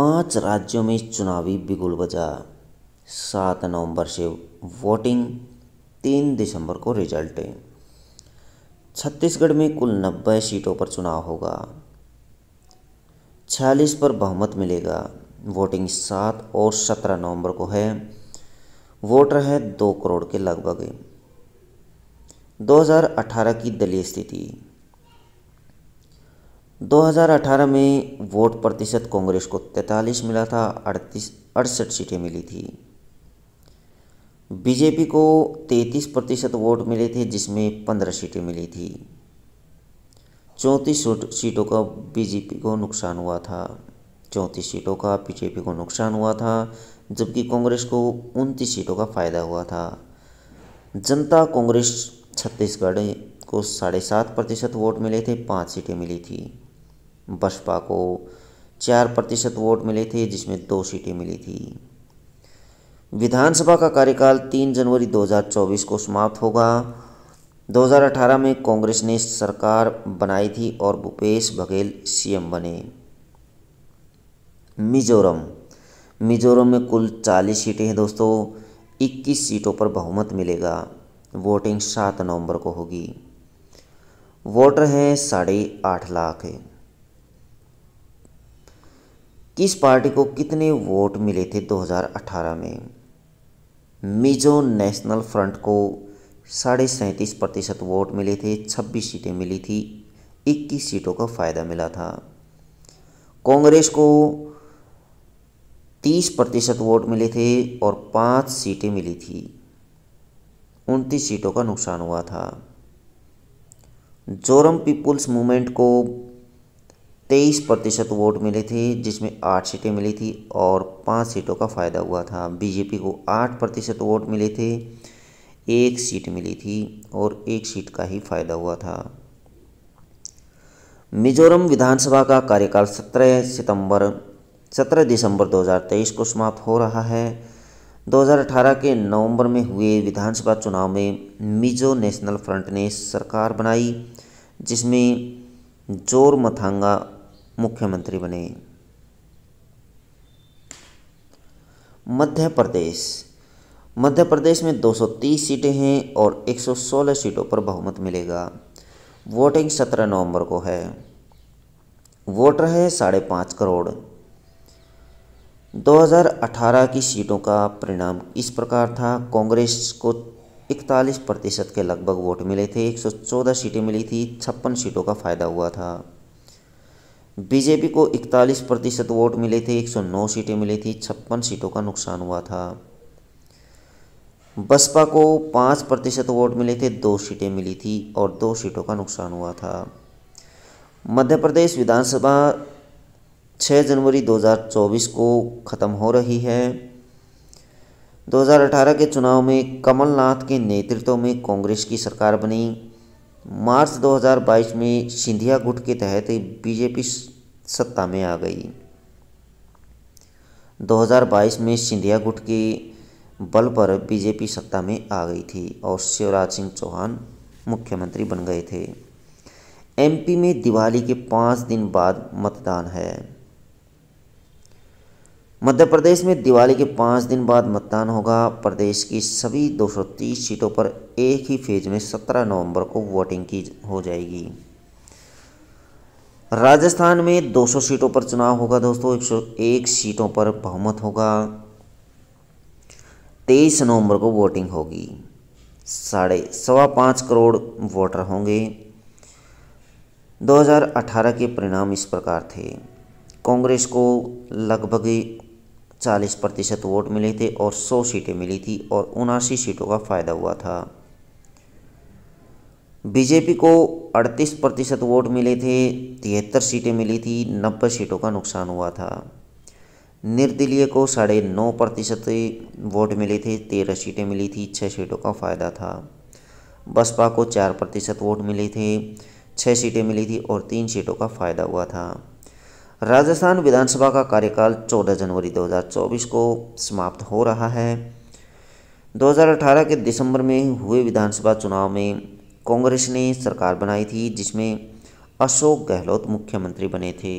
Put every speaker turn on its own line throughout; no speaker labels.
पांच राज्यों में चुनावी बिगुल बजा सात नवंबर से वोटिंग तीन दिसंबर को रिजल्ट छत्तीसगढ़ में कुल नब्बे सीटों पर चुनाव होगा छियालीस पर बहुमत मिलेगा वोटिंग सात और सत्रह नवंबर को है वोटर है दो करोड़ के लगभग 2018 की दलीय स्थिति 2018 में वोट प्रतिशत कांग्रेस को 43 मिला था अड़तीस अड़सठ सीटें मिली थी बीजेपी को 33 प्रतिशत वोट मिले थे जिसमें 15 सीटें मिली थी चौंतीस सीटों का बीजेपी को नुकसान हुआ था चौंतीस सीटों का बीजेपी को नुकसान हुआ था जबकि कांग्रेस को उनतीस सीटों का फायदा हुआ था जनता कांग्रेस छत्तीसगढ़ को साढ़े सात प्रतिशत वोट मिले थे पाँच सीटें मिली थी बसपा को चार प्रतिशत वोट मिले थे जिसमें दो सीटें मिली थी विधानसभा का कार्यकाल 3 जनवरी 2024 को समाप्त होगा 2018 में कांग्रेस ने सरकार बनाई थी और भूपेश बघेल सीएम बने मिजोरम मिजोरम में कुल 40 सीटें हैं दोस्तों 21 सीटों पर बहुमत मिलेगा वोटिंग 7 नवंबर को होगी वोटर हैं साढ़े आठ लाख है किस पार्टी को कितने वोट मिले थे 2018 में मिजो नेशनल फ्रंट को साढ़े सैंतीस प्रतिशत वोट मिले थे 26 सीटें मिली थी 21 सीटों का फायदा मिला था कांग्रेस को 30 प्रतिशत वोट मिले थे और पाँच सीटें मिली थी उनतीस सीटों का नुकसान हुआ था जोरम पीपुल्स मूवमेंट को तेईस प्रतिशत वोट मिले थे जिसमें आठ सीटें मिली थी और पाँच सीटों का फ़ायदा हुआ था बीजेपी को आठ प्रतिशत वोट मिले थे एक सीट मिली थी और एक सीट का ही फायदा हुआ था मिजोरम विधानसभा का कार्यकाल 17 सितंबर 17 दिसंबर 2023 को समाप्त हो रहा है 2018 के नवंबर में हुए विधानसभा चुनाव में मिजो नेशनल फ्रंट ने सरकार बनाई जिसमें जोर मथांगा मुख्यमंत्री बने मध्य प्रदेश मध्य प्रदेश में 230 सीटें हैं और 116 सीटों पर बहुमत मिलेगा वोटिंग 17 नवंबर को है वोटर है साढ़े पाँच करोड़ 2018 की सीटों का परिणाम इस प्रकार था कांग्रेस को 41 प्रतिशत के लगभग वोट मिले थे 114 सीटें मिली थी छप्पन सीटों का फायदा हुआ था बीजेपी को 41 प्रतिशत वोट मिले थे 109 सीटें मिली थी छप्पन सीटों का नुकसान हुआ था बसपा को 5 प्रतिशत वोट मिले थे दो सीटें मिली थी और दो सीटों का नुकसान हुआ था मध्य प्रदेश विधानसभा 6 जनवरी 2024 को ख़त्म हो रही है 2018 के चुनाव में कमलनाथ के नेतृत्व में कांग्रेस की सरकार बनी मार्च 2022 में सिंधिया गुट के तहत बीजेपी सत्ता में आ गई 2022 में सिंधिया गुट के बल पर बीजेपी सत्ता में आ गई थी और शिवराज सिंह चौहान मुख्यमंत्री बन गए थे एमपी में दिवाली के पाँच दिन बाद मतदान है मध्य प्रदेश में दिवाली के पाँच दिन बाद मतदान होगा प्रदेश की सभी 230 सीटों पर एक ही फेज में 17 नवंबर को वोटिंग की हो जाएगी राजस्थान में 200 सीटों पर चुनाव होगा दोस्तों 101 सीटों पर बहुमत होगा 23 नवंबर को वोटिंग होगी साढ़े सवा पाँच करोड़ वोटर होंगे 2018 के परिणाम इस प्रकार थे कांग्रेस को लगभग चालीस प्रतिशत वोट मिले थे और सौ सीटें मिली थी और उनासी सीटों का फायदा हुआ था बीजेपी को अड़तीस प्रतिशत वोट मिले थे तिहत्तर सीटें मिली थी नब्बे सीटों का नुकसान हुआ था निर्दलीय को साढ़े नौ प्रतिशत वोट मिले थे तेरह सीटें मिली थी छः सीटों का फायदा था बसपा को चार प्रतिशत वोट मिले थे छः सीटें मिली थी और तीन सीटों का फायदा हुआ था राजस्थान विधानसभा का कार्यकाल 14 जनवरी 2024 को समाप्त हो रहा है 2018 के दिसंबर में हुए विधानसभा चुनाव में कांग्रेस ने सरकार बनाई थी जिसमें अशोक गहलोत मुख्यमंत्री बने थे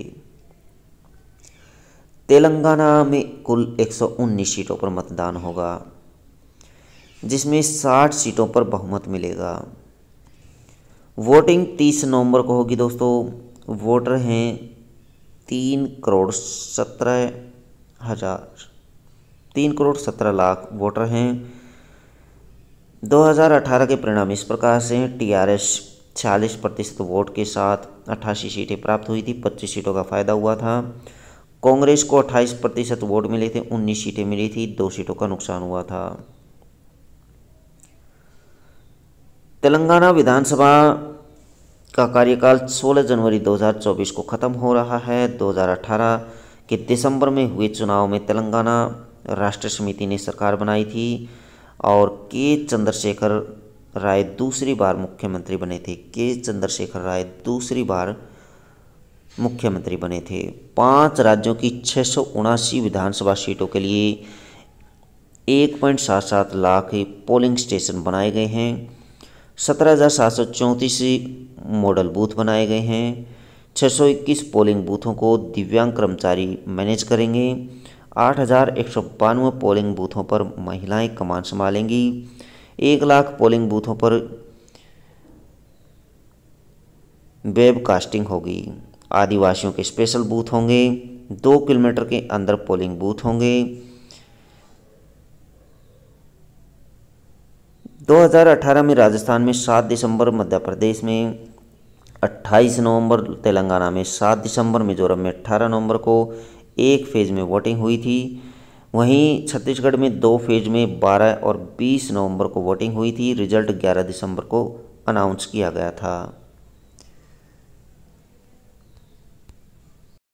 तेलंगाना में कुल 119 सीटों पर मतदान होगा जिसमें 60 सीटों पर बहुमत मिलेगा वोटिंग 30 नवंबर को होगी दोस्तों वोटर हैं तीन करोड़ सत्रह हज़ार तीन करोड़ सत्रह लाख वोटर हैं 2018 के परिणाम इस प्रकार से हैं टीआरएस छियालीस प्रतिशत वोट के साथ अट्ठासी सीटें प्राप्त हुई थी पच्चीस सीटों का फायदा हुआ था कांग्रेस को अट्ठाईस प्रतिशत वोट मिले थे उन्नीस सीटें मिली थी दो सीटों का नुकसान हुआ था तेलंगाना विधानसभा का कार्यकाल 16 जनवरी 2024 को ख़त्म हो रहा है 2018 के दिसंबर में हुए चुनाव में तेलंगाना राष्ट्र समिति ने सरकार बनाई थी और के चंद्रशेखर राय दूसरी बार मुख्यमंत्री बने थे के चंद्रशेखर राय दूसरी बार मुख्यमंत्री बने थे पांच राज्यों की छः विधानसभा सीटों के लिए एक पॉइंट सात सात लाख पोलिंग स्टेशन बनाए गए हैं सत्रह हज़ार सात सौ चौंतीस मॉडल बूथ बनाए गए हैं 621 पोलिंग बूथों को दिव्यांग कर्मचारी मैनेज करेंगे आठ हज़ार एक सौ बानवे पोलिंग बूथों पर महिलाएं कमान संभालेंगी एक लाख पोलिंग बूथों पर वेब कास्टिंग होगी आदिवासियों के स्पेशल बूथ होंगे दो किलोमीटर के अंदर पोलिंग बूथ होंगे 2018 में राजस्थान में 7 दिसंबर मध्य प्रदेश में 28 नवंबर तेलंगाना में 7 दिसंबर मिजोरम में 18 नवंबर को एक फेज में वोटिंग हुई थी वहीं छत्तीसगढ़ में दो फेज में 12 और 20 नवंबर को वोटिंग हुई थी रिजल्ट 11 दिसंबर को अनाउंस किया गया था